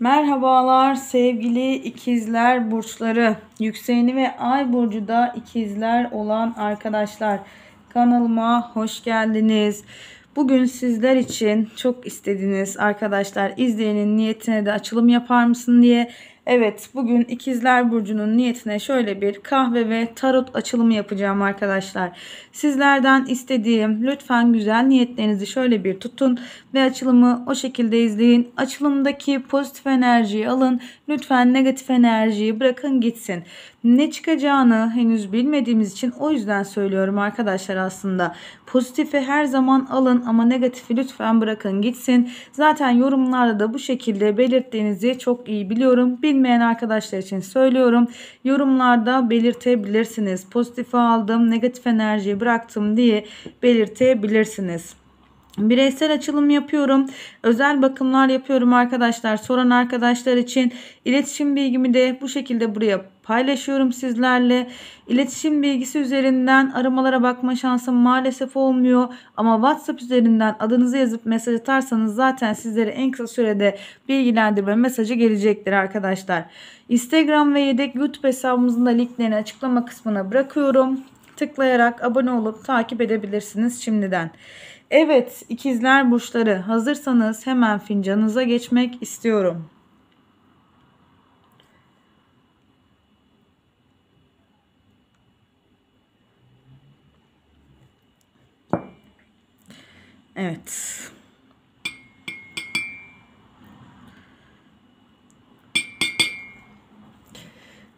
Merhabalar sevgili ikizler burçları. Yükseğini ve ay burcu da ikizler olan arkadaşlar. Kanalıma hoş geldiniz. Bugün sizler için çok istediğiniz arkadaşlar izleyenin niyetine de açılım yapar mısın diye Evet bugün ikizler burcunun niyetine şöyle bir kahve ve tarot açılımı yapacağım arkadaşlar. Sizlerden istediğim lütfen güzel niyetlerinizi şöyle bir tutun ve açılımı o şekilde izleyin. Açılımdaki pozitif enerjiyi alın. Lütfen negatif enerjiyi bırakın gitsin. Ne çıkacağını henüz bilmediğimiz için o yüzden söylüyorum arkadaşlar aslında. Pozitifi her zaman alın ama negatifi lütfen bırakın gitsin. Zaten yorumlarda da bu şekilde belirttiğinizi çok iyi biliyorum. Bilmeyen arkadaşlar için söylüyorum. Yorumlarda belirtebilirsiniz. Pozitifi aldım, negatif enerjiyi bıraktım diye belirtebilirsiniz. Bireysel açılım yapıyorum. Özel bakımlar yapıyorum arkadaşlar. Soran arkadaşlar için iletişim bilgimi de bu şekilde buraya paylaşıyorum sizlerle. İletişim bilgisi üzerinden aramalara bakma şansım maalesef olmuyor. Ama WhatsApp üzerinden adınızı yazıp mesaj atarsanız zaten sizlere en kısa sürede bilgilendirme mesajı gelecektir arkadaşlar. Instagram ve yedek YouTube hesabımızın da linklerini açıklama kısmına bırakıyorum. Tıklayarak abone olup takip edebilirsiniz şimdiden. Evet ikizler burçları hazırsanız hemen fincanınıza geçmek istiyorum. Evet.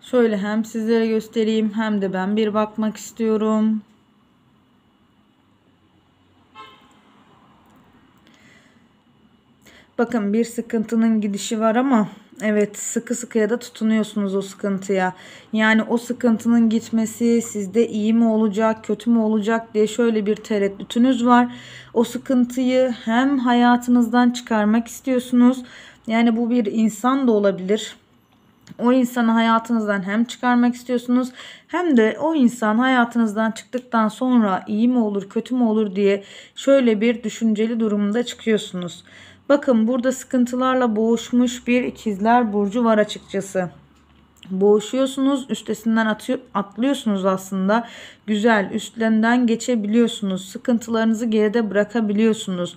Şöyle hem sizlere göstereyim hem de ben bir bakmak istiyorum. Bakın bir sıkıntının gidişi var ama Evet sıkı sıkıya da tutunuyorsunuz o sıkıntıya. Yani o sıkıntının gitmesi sizde iyi mi olacak kötü mü olacak diye şöyle bir tereddütünüz var. O sıkıntıyı hem hayatınızdan çıkarmak istiyorsunuz. Yani bu bir insan da olabilir. O insanı hayatınızdan hem çıkarmak istiyorsunuz hem de o insan hayatınızdan çıktıktan sonra iyi mi olur kötü mü olur diye şöyle bir düşünceli durumda çıkıyorsunuz. Bakın burada sıkıntılarla boğuşmuş bir ikizler burcu var açıkçası boğuşuyorsunuz. Üstesinden atıyor, atlıyorsunuz aslında. Güzel üstlerinden geçebiliyorsunuz. Sıkıntılarınızı geride bırakabiliyorsunuz.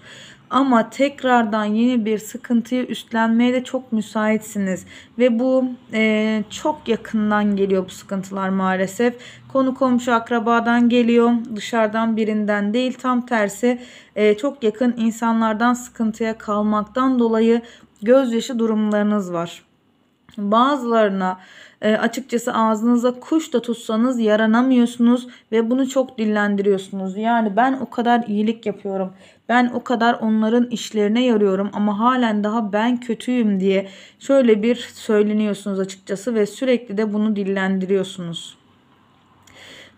Ama tekrardan yeni bir sıkıntıyı üstlenmeye de çok müsaitsiniz. Ve bu e, çok yakından geliyor bu sıkıntılar maalesef. Konu komşu akrabadan geliyor. Dışarıdan birinden değil tam tersi. E, çok yakın insanlardan sıkıntıya kalmaktan dolayı gözyaşı durumlarınız var. Bazılarına e, açıkçası ağzınıza kuş da tutsanız yaranamıyorsunuz ve bunu çok dillendiriyorsunuz. Yani ben o kadar iyilik yapıyorum. Ben o kadar onların işlerine yarıyorum ama halen daha ben kötüyüm diye şöyle bir söyleniyorsunuz açıkçası ve sürekli de bunu dillendiriyorsunuz.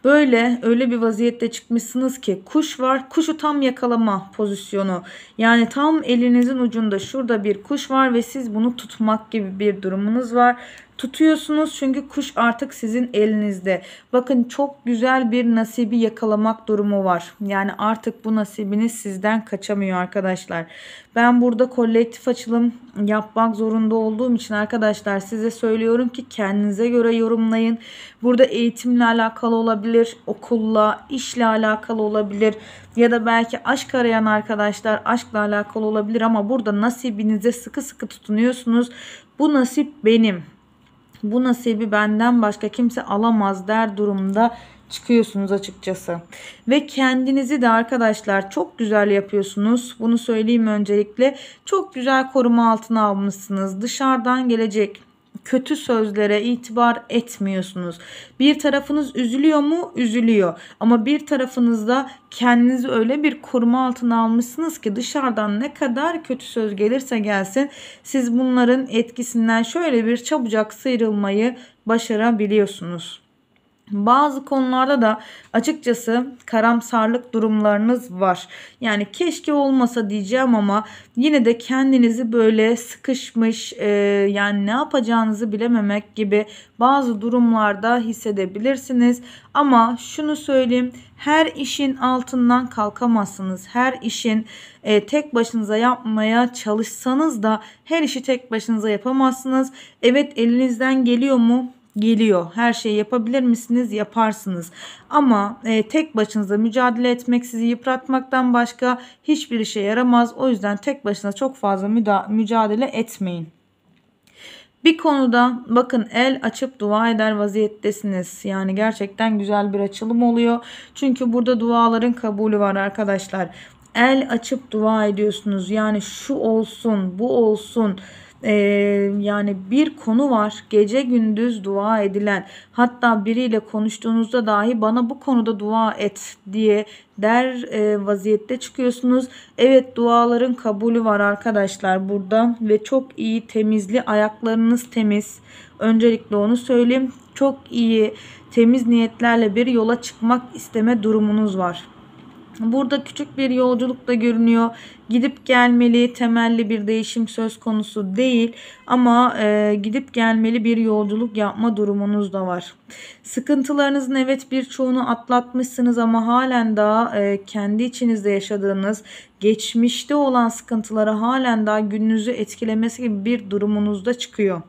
Böyle öyle bir vaziyette çıkmışsınız ki kuş var. Kuşu tam yakalama pozisyonu. Yani tam elinizin ucunda şurada bir kuş var ve siz bunu tutmak gibi bir durumunuz var tutuyorsunuz çünkü kuş artık sizin elinizde. Bakın çok güzel bir nasibi yakalamak durumu var. Yani artık bu nasibiniz sizden kaçamıyor arkadaşlar. Ben burada kolektif açılım yapmak zorunda olduğum için arkadaşlar size söylüyorum ki kendinize göre yorumlayın. Burada eğitimle alakalı olabilir, okulla, işle alakalı olabilir ya da belki aşk arayan arkadaşlar aşkla alakalı olabilir ama burada nasibinize sıkı sıkı tutunuyorsunuz. Bu nasip benim bu nasibi benden başka kimse alamaz der durumda çıkıyorsunuz açıkçası. Ve kendinizi de arkadaşlar çok güzel yapıyorsunuz. Bunu söyleyeyim öncelikle. Çok güzel koruma altına almışsınız. Dışarıdan gelecek kötü sözlere itibar etmiyorsunuz. Bir tarafınız üzülüyor mu? Üzülüyor. Ama bir tarafınızda kendinizi öyle bir koruma altına almışsınız ki dışarıdan ne kadar kötü söz gelirse gelsin siz bunların etkisinden şöyle bir çabucak sıyrılmayı başarabiliyorsunuz. Bazı konularda da açıkçası karamsarlık durumlarınız var. Yani keşke olmasa diyeceğim ama yine de kendinizi böyle sıkışmış e, yani ne yapacağınızı bilememek gibi bazı durumlarda hissedebilirsiniz. Ama şunu söyleyeyim her işin altından kalkamazsınız. Her işin e, tek başınıza yapmaya çalışsanız da her işi tek başınıza yapamazsınız. Evet elinizden geliyor mu? geliyor. Her şeyi yapabilir misiniz? Yaparsınız. Ama e, tek başınıza mücadele etmek sizi yıpratmaktan başka hiçbir işe yaramaz. O yüzden tek başına çok fazla mücadele etmeyin. Bir konuda bakın el açıp dua eder vaziyettesiniz. Yani gerçekten güzel bir açılım oluyor. Çünkü burada duaların kabulü var arkadaşlar. El açıp dua ediyorsunuz. Yani şu olsun, bu olsun e, yani bir konu var gece gündüz dua edilen hatta biriyle konuştuğunuzda dahi bana bu konuda dua et diye der e, vaziyette çıkıyorsunuz. Evet duaların kabulü var arkadaşlar burada ve çok iyi temizli ayaklarınız temiz. Öncelikle onu söyleyeyim. Çok iyi temiz niyetlerle bir yola çıkmak isteme durumunuz var. Burada küçük bir yolculuk da görünüyor. Gidip gelmeli temelli bir değişim söz konusu değil ama e, gidip gelmeli bir yolculuk yapma durumunuz da var. Sıkıntılarınızın evet birçoğunu atlatmışsınız ama halen daha e, kendi içinizde yaşadığınız geçmişte olan sıkıntıları halen daha gününüzü etkilemesi gibi bir durumunuzda çıkıyor.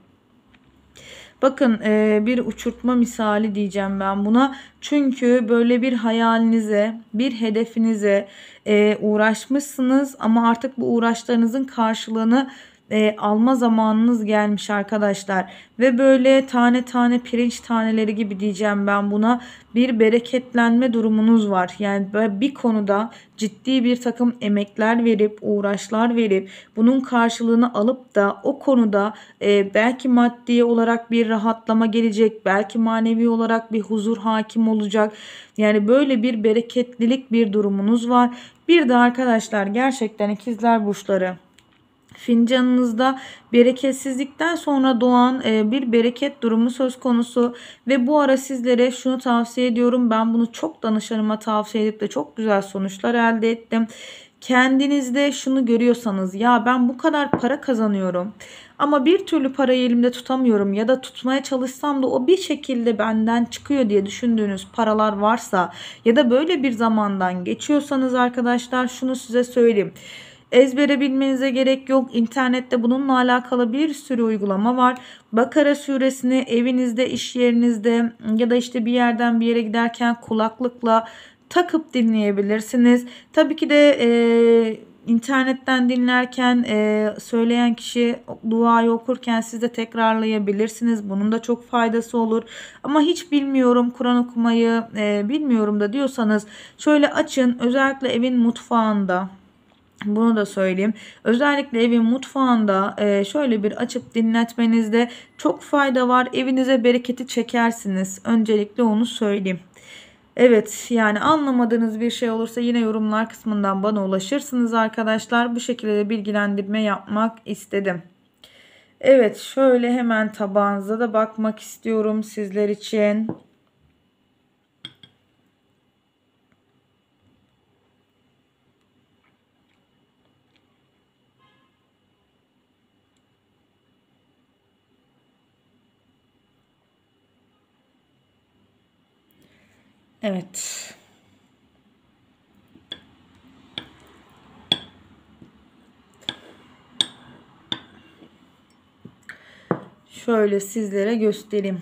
Bakın e, bir uçurtma misali diyeceğim ben buna. Çünkü böyle bir hayalinize, bir hedefinize e, uğraşmışsınız ama artık bu uğraşlarınızın karşılığını e, alma zamanınız gelmiş arkadaşlar. Ve böyle tane tane pirinç taneleri gibi diyeceğim ben buna bir bereketlenme durumunuz var. Yani bir konuda ciddi bir takım emekler verip uğraşlar verip bunun karşılığını alıp da o konuda e, belki maddi olarak bir rahatlama gelecek. Belki manevi olarak bir huzur hakim olacak. Yani böyle bir bereketlilik bir durumunuz var. Bir de arkadaşlar gerçekten ikizler burçları Fincanınızda bereketsizlikten sonra doğan e, bir bereket durumu söz konusu ve bu ara sizlere şunu tavsiye ediyorum. Ben bunu çok danışanıma tavsiye edip de çok güzel sonuçlar elde ettim kendinizde şunu görüyorsanız ya ben bu kadar para kazanıyorum ama bir türlü parayı elimde tutamıyorum ya da tutmaya çalışsam da o bir şekilde benden çıkıyor diye düşündüğünüz paralar varsa ya da böyle bir zamandan geçiyorsanız arkadaşlar şunu size söyleyeyim ezbere bilmenize gerek yok. İnternette bununla alakalı bir sürü uygulama var. Bakara suresini evinizde, iş yerinizde ya da işte bir yerden bir yere giderken kulaklıkla takıp dinleyebilirsiniz. Tabii ki de e, internetten dinlerken e, söyleyen kişi duayı okurken siz de tekrarlayabilirsiniz. Bunun da çok faydası olur. Ama hiç bilmiyorum Kur'an okumayı e, bilmiyorum da diyorsanız şöyle açın özellikle evin mutfağında bunu da söyleyeyim. Özellikle evin mutfağında e, şöyle bir açıp dinletmenizde çok fayda var. Evinize bereketi çekersiniz. Öncelikle onu söyleyeyim. Evet yani anlamadığınız bir şey olursa yine yorumlar kısmından bana ulaşırsınız arkadaşlar. Bu şekilde bilgilendirme yapmak istedim. Evet şöyle hemen tabağınıza da bakmak istiyorum sizler için. Evet. Şöyle sizlere göstereyim.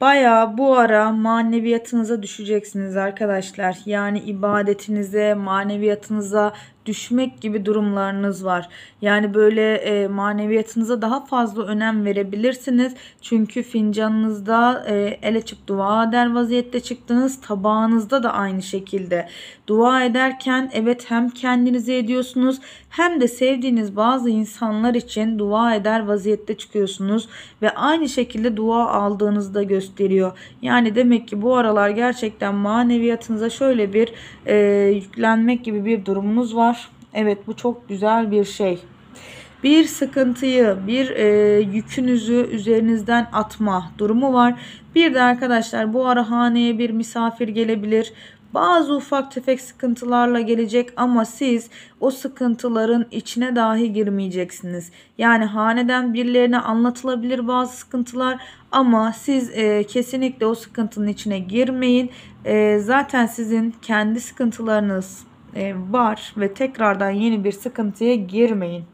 Baya bu ara maneviyatınıza düşeceksiniz arkadaşlar. Yani ibadetinize, maneviyatınıza düşmek gibi durumlarınız var. Yani böyle e, maneviyatınıza daha fazla önem verebilirsiniz. Çünkü fincanınızda e, el açıp dua eder vaziyette çıktınız. Tabağınızda da aynı şekilde. Dua ederken evet hem kendinize ediyorsunuz hem de sevdiğiniz bazı insanlar için dua eder vaziyette çıkıyorsunuz. Ve aynı şekilde dua aldığınızı da gösteriyor. Yani demek ki bu aralar gerçekten maneviyatınıza şöyle bir e, yüklenmek gibi bir durumunuz var. Evet bu çok güzel bir şey. Bir sıkıntıyı, bir e, yükünüzü üzerinizden atma durumu var. Bir de arkadaşlar bu arahaneye bir misafir gelebilir. Bazı ufak tefek sıkıntılarla gelecek ama siz o sıkıntıların içine dahi girmeyeceksiniz. Yani haneden birilerine anlatılabilir bazı sıkıntılar ama siz e, kesinlikle o sıkıntının içine girmeyin. E, zaten sizin kendi sıkıntılarınız e, var ve tekrardan yeni bir sıkıntıya girmeyin.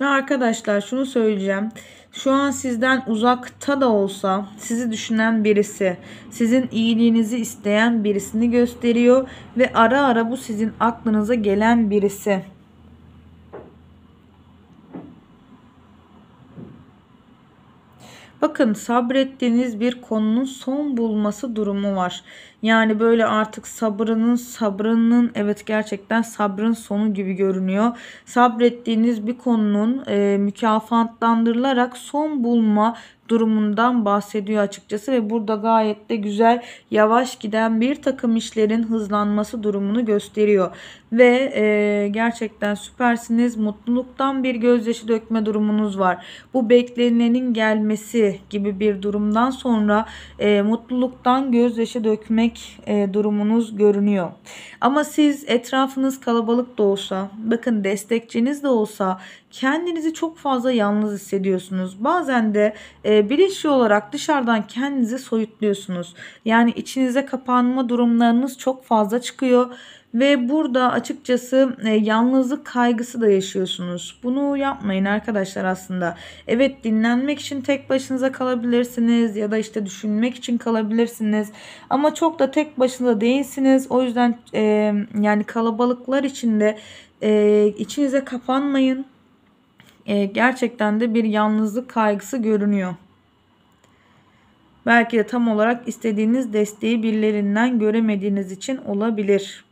Ve arkadaşlar şunu söyleyeceğim. Şu an sizden uzakta da olsa sizi düşünen birisi, sizin iyiliğinizi isteyen birisini gösteriyor ve ara ara bu sizin aklınıza gelen birisi. Bakın sabrettiğiniz bir konunun son bulması durumu var. Yani böyle artık sabrının sabrının evet gerçekten sabrın sonu gibi görünüyor. Sabrettiğiniz bir konunun e, mükafatlandırılarak son bulma durumundan bahsediyor açıkçası ve burada gayet de güzel yavaş giden bir takım işlerin hızlanması durumunu gösteriyor. Ve e, gerçekten süpersiniz. Mutluluktan bir gözyaşı dökme durumunuz var. Bu beklenenin gelmesi gibi bir durumdan sonra e, mutluluktan gözyaşı dökmek e, durumunuz görünüyor. Ama siz etrafınız kalabalık da olsa, bakın destekçiniz de olsa kendinizi çok fazla yalnız hissediyorsunuz. Bazen de e, bilinçli olarak dışarıdan kendinizi soyutluyorsunuz. Yani içinize kapanma durumlarınız çok fazla çıkıyor ve burada açıkçası e, yalnızlık kaygısı da yaşıyorsunuz. Bunu yapmayın arkadaşlar aslında. Evet dinlenmek için tek başınıza kalabilirsiniz ya da işte düşünmek için kalabilirsiniz. Ama çok da tek başına değilsiniz. O yüzden e, yani kalabalıklar içinde e, içinize kapanmayın e, gerçekten de bir yalnızlık kaygısı görünüyor. Belki de tam olarak istediğiniz desteği birilerinden göremediğiniz için olabilir.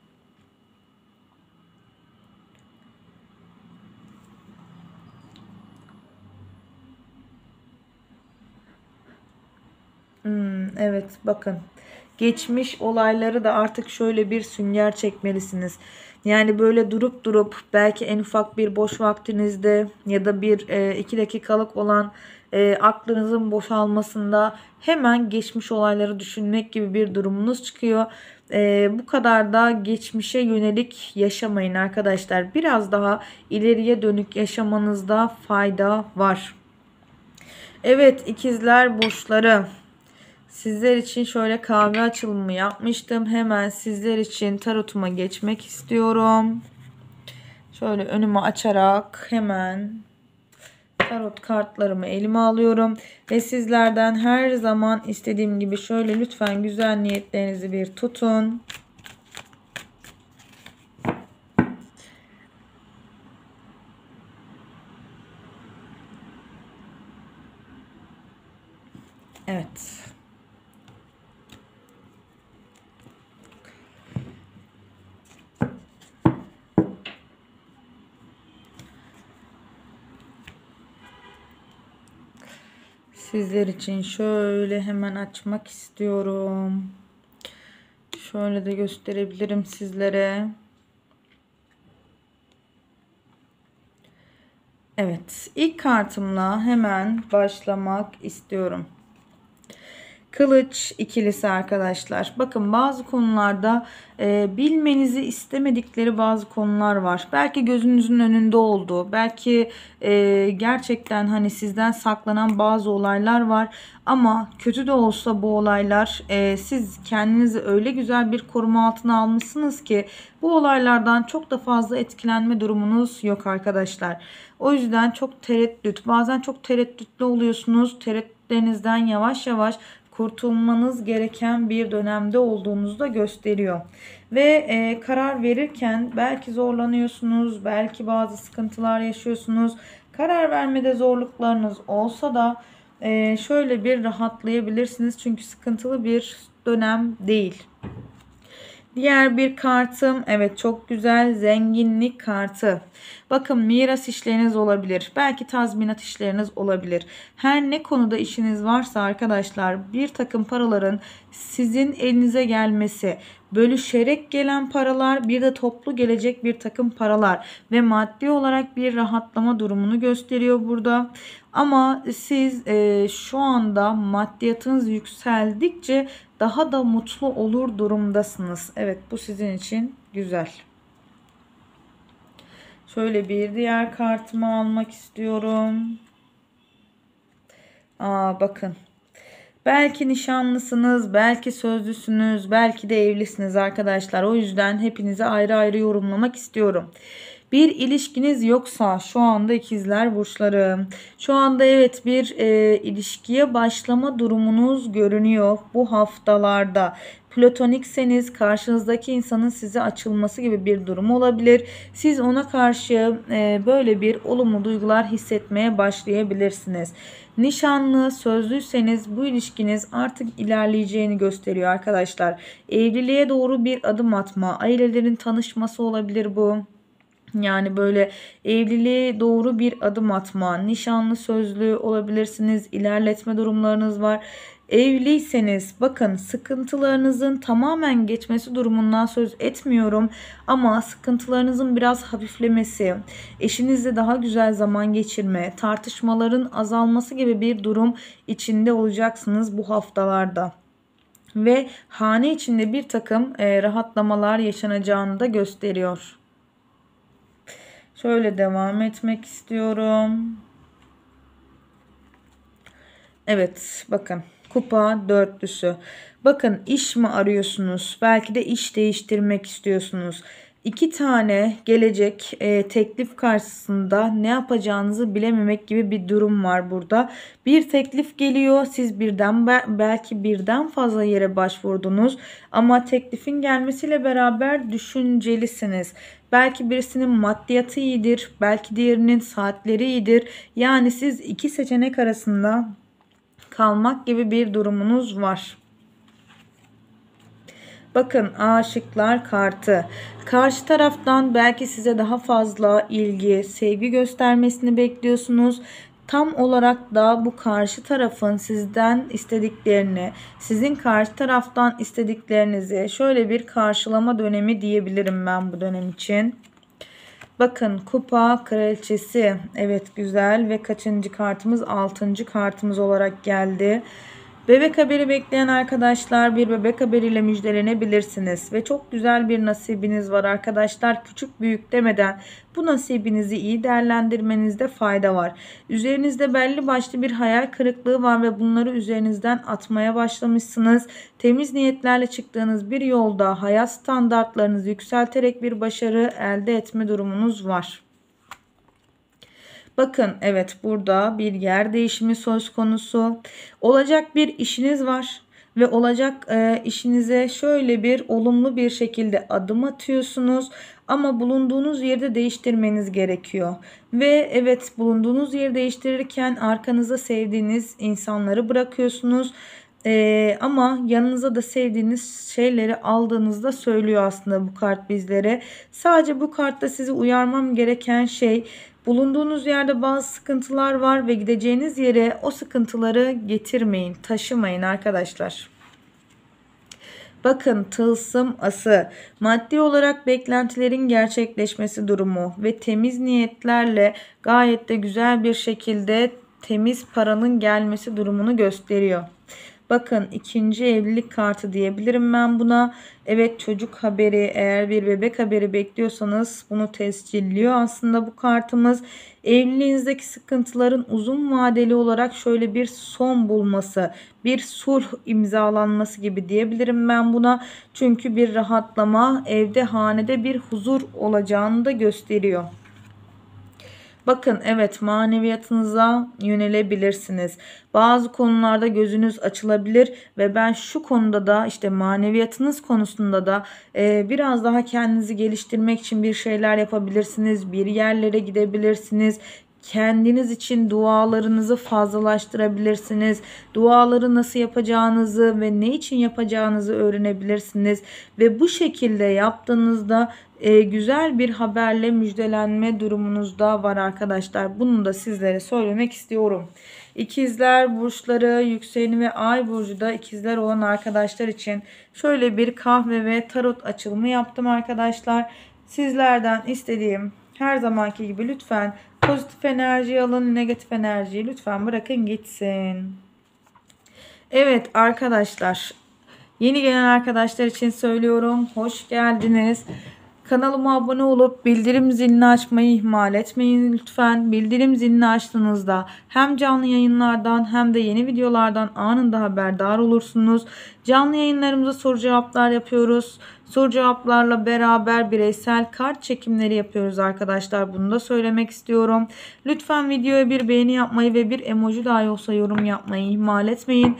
Hmm, evet bakın geçmiş olayları da artık şöyle bir sünger çekmelisiniz. Yani böyle durup durup belki en ufak bir boş vaktinizde ya da bir e, iki dakikalık olan e, aklınızın boşalmasında hemen geçmiş olayları düşünmek gibi bir durumunuz çıkıyor. E, bu kadar da geçmişe yönelik yaşamayın arkadaşlar. Biraz daha ileriye dönük yaşamanızda fayda var. Evet ikizler burçları Sizler için şöyle kahve açılımı yapmıştım. Hemen sizler için tarotuma geçmek istiyorum. Şöyle önümü açarak hemen tarot kartlarımı elime alıyorum. Ve sizlerden her zaman istediğim gibi şöyle lütfen güzel niyetlerinizi bir tutun. Sizler için şöyle hemen açmak istiyorum. Şöyle de gösterebilirim sizlere. Evet, ilk kartımla hemen başlamak istiyorum. Kılıç ikilisi arkadaşlar. Bakın bazı konularda e, bilmenizi istemedikleri bazı konular var. Belki gözünüzün önünde oldu. Belki e, gerçekten hani sizden saklanan bazı olaylar var. Ama kötü de olsa bu olaylar e, siz kendinizi öyle güzel bir koruma altına almışsınız ki bu olaylardan çok da fazla etkilenme durumunuz yok arkadaşlar. O yüzden çok tereddüt bazen çok tereddütlü oluyorsunuz. Tereddütlerinizden yavaş yavaş kurtulmanız gereken bir dönemde olduğunuzu da gösteriyor. Ve e, karar verirken belki zorlanıyorsunuz, belki bazı sıkıntılar yaşıyorsunuz. Karar vermede zorluklarınız olsa da e, şöyle bir rahatlayabilirsiniz. Çünkü sıkıntılı bir dönem değil. Diğer bir kartım evet çok güzel zenginlik kartı. Bakın miras işleriniz olabilir. Belki tazminat işleriniz olabilir. Her ne konuda işiniz varsa arkadaşlar bir takım paraların sizin elinize gelmesi bölüşerek gelen paralar bir de toplu gelecek bir takım paralar ve maddi olarak bir rahatlama durumunu gösteriyor burada. Ama siz e, şu anda maddiyatınız yükseldikçe daha da mutlu olur durumdasınız. Evet bu sizin için güzel. Şöyle bir diğer kartımı almak istiyorum. Aa bakın Belki nişanlısınız, belki sözlüsünüz, belki de evlisiniz arkadaşlar. O yüzden hepinizi ayrı ayrı yorumlamak istiyorum. Bir ilişkiniz yoksa şu anda ikizler burçları. Şu anda evet bir e, ilişkiye başlama durumunuz görünüyor bu haftalarda Platonikseniz karşınızdaki insanın size açılması gibi bir durum olabilir. Siz ona karşı e, böyle bir olumlu duygular hissetmeye başlayabilirsiniz. Nişanlı, sözlüyseniz bu ilişkiniz artık ilerleyeceğini gösteriyor arkadaşlar. Evliliğe doğru bir adım atma, ailelerin tanışması olabilir bu. Yani böyle evliliğe doğru bir adım atma, nişanlı sözlü olabilirsiniz, ilerletme durumlarınız var. Evliyseniz bakın sıkıntılarınızın tamamen geçmesi durumundan söz etmiyorum ama sıkıntılarınızın biraz hafiflemesi, eşinizle daha güzel zaman geçirme, tartışmaların azalması gibi bir durum içinde olacaksınız bu haftalarda ve hane içinde bir takım e, rahatlamalar yaşanacağını da gösteriyor. Şöyle devam etmek istiyorum. Evet bakın kupa dörtlüsü. Bakın iş mi arıyorsunuz? Belki de iş değiştirmek istiyorsunuz. İki tane gelecek e, teklif karşısında ne yapacağınızı bilememek gibi bir durum var burada. Bir teklif geliyor siz birden belki birden fazla yere başvurdunuz ama teklifin gelmesiyle beraber düşüncelisiniz. Belki birisinin maddiyatı iyidir belki diğerinin saatleri iyidir yani siz iki seçenek arasında kalmak gibi bir durumunuz var. Bakın aşıklar kartı. Karşı taraftan belki size daha fazla ilgi, sevgi göstermesini bekliyorsunuz. Tam olarak da bu karşı tarafın sizden istediklerini, sizin karşı taraftan istediklerinizi şöyle bir karşılama dönemi diyebilirim ben bu dönem için. Bakın kupa kraliçesi. Evet güzel ve kaçıncı kartımız? Altıncı kartımız olarak geldi. Bebek haberi bekleyen arkadaşlar bir bebek haberiyle müjdelenebilirsiniz ve çok güzel bir nasibiniz var arkadaşlar. Küçük büyük demeden bu nasibinizi iyi değerlendirmenizde fayda var. Üzerinizde belli başlı bir hayal kırıklığı var ve bunları üzerinizden atmaya başlamışsınız. Temiz niyetlerle çıktığınız bir yolda hayat standartlarınızı yükselterek bir başarı elde etme durumunuz var. Bakın evet burada bir yer değişimi söz konusu. Olacak bir işiniz var ve olacak e, işinize şöyle bir olumlu bir şekilde adım atıyorsunuz ama bulunduğunuz yerde değiştirmeniz gerekiyor. Ve evet bulunduğunuz yeri değiştirirken arkanıza sevdiğiniz insanları bırakıyorsunuz. Ee, ama yanınıza da sevdiğiniz şeyleri aldığınızda söylüyor aslında bu kart bizlere. Sadece bu kartta sizi uyarmam gereken şey Bulunduğunuz yerde bazı sıkıntılar var ve gideceğiniz yere o sıkıntıları getirmeyin, taşımayın arkadaşlar. Bakın tılsım ası maddi olarak beklentilerin gerçekleşmesi durumu ve temiz niyetlerle gayet de güzel bir şekilde temiz paranın gelmesi durumunu gösteriyor. Bakın ikinci evlilik kartı diyebilirim ben buna. Evet çocuk haberi eğer bir bebek haberi bekliyorsanız bunu tescilliyor aslında bu kartımız. Evliliğinizdeki sıkıntıların uzun vadeli olarak şöyle bir son bulması, bir sulh imzalanması gibi diyebilirim ben buna. Çünkü bir rahatlama evde hanede bir huzur olacağını da gösteriyor. Bakın evet maneviyatınıza yönelebilirsiniz. Bazı konularda gözünüz açılabilir ve ben şu konuda da işte maneviyatınız konusunda da e, biraz daha kendinizi geliştirmek için bir şeyler yapabilirsiniz. Bir yerlere gidebilirsiniz kendiniz için dualarınızı fazlalaştırabilirsiniz. Duaları nasıl yapacağınızı ve ne için yapacağınızı öğrenebilirsiniz ve bu şekilde yaptığınızda e, güzel bir haberle müjdelenme durumunuz da var arkadaşlar. Bunu da sizlere söylemek istiyorum. İkizler burçları, yükseğini ve ay burcu da ikizler olan arkadaşlar için şöyle bir kahve ve tarot açılımı yaptım arkadaşlar. Sizlerden istediğim her zamanki gibi lütfen Pozitif enerjiyi alın, negatif enerjiyi lütfen bırakın gitsin. Evet arkadaşlar, yeni gelen arkadaşlar için söylüyorum. Hoş geldiniz. Kanalıma abone olup bildirim zilini açmayı ihmal etmeyin lütfen. Bildirim zilini açtığınızda hem canlı yayınlardan hem de yeni videolardan anında haberdar olursunuz. Canlı yayınlarımızda soru cevaplar yapıyoruz. Soru cevaplarla beraber bireysel kart çekimleri yapıyoruz arkadaşlar. Bunu da söylemek istiyorum. Lütfen videoya bir beğeni yapmayı ve bir emoji dahi olsa yorum yapmayı ihmal etmeyin.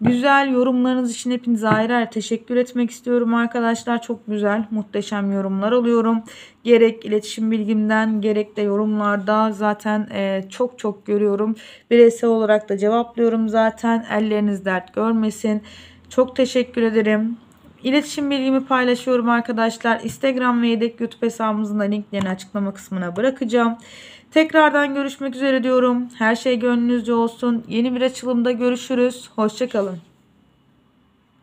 Güzel yorumlarınız için hepinize ayrı ayrı teşekkür etmek istiyorum arkadaşlar. Çok güzel, muhteşem yorumlar alıyorum. Gerek iletişim bilgimden gerek de yorumlarda zaten e, çok çok görüyorum. Bireysel olarak da cevaplıyorum zaten. Elleriniz dert görmesin. Çok teşekkür ederim. İletişim bilgimi paylaşıyorum arkadaşlar. Instagram ve yedek YouTube hesabımızın da linklerini açıklama kısmına bırakacağım. Tekrardan görüşmek üzere diyorum. Her şey gönlünüzce olsun. Yeni bir açılımda görüşürüz. Hoşçakalın.